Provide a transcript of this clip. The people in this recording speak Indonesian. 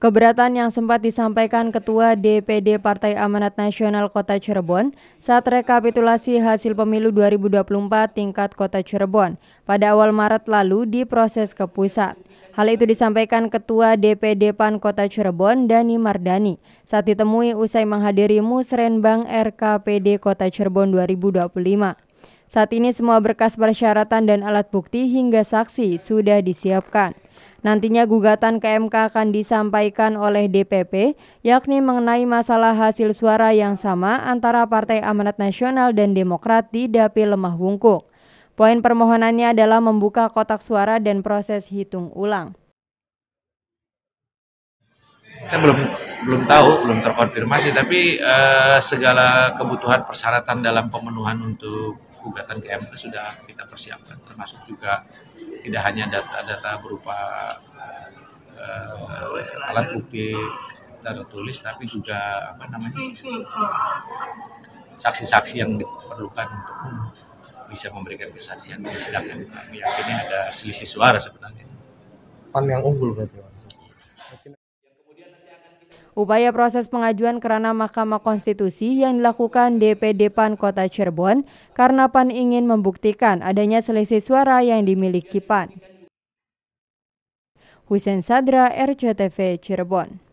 Keberatan yang sempat disampaikan Ketua DPD Partai Amanat Nasional Kota Cirebon saat rekapitulasi hasil pemilu 2024 tingkat Kota Cirebon pada awal Maret lalu diproses ke pusat. Hal itu disampaikan Ketua DPD PAN Kota Cirebon Dani Mardani saat ditemui usai menghadiri Musrenbang RKPD Kota Cirebon 2025. Saat ini semua berkas persyaratan dan alat bukti hingga saksi sudah disiapkan. Nantinya gugatan ke MK akan disampaikan oleh DPP, yakni mengenai masalah hasil suara yang sama antara Partai Amanat Nasional dan Demokrat di Dapil Lemah Wungkuk. Poin permohonannya adalah membuka kotak suara dan proses hitung ulang. Kita belum belum tahu, belum terkonfirmasi, tapi eh, segala kebutuhan persyaratan dalam pemenuhan untuk gugatan ke MK sudah kita persiapkan, termasuk juga tidak hanya data-data berupa uh, alat bukti tertulis tapi juga apa namanya saksi-saksi yang diperlukan untuk bisa memberikan kesaksian sedangkan kami yakini ada selisih suara sebenarnya. Pan yang unggul berarti. Upaya proses pengajuan kerana Mahkamah Konstitusi yang dilakukan DPD PAN Kota Cirebon karena PAN ingin membuktikan adanya selisih suara yang dimiliki PAN. Hussein Sadra, RCTV Cirebon.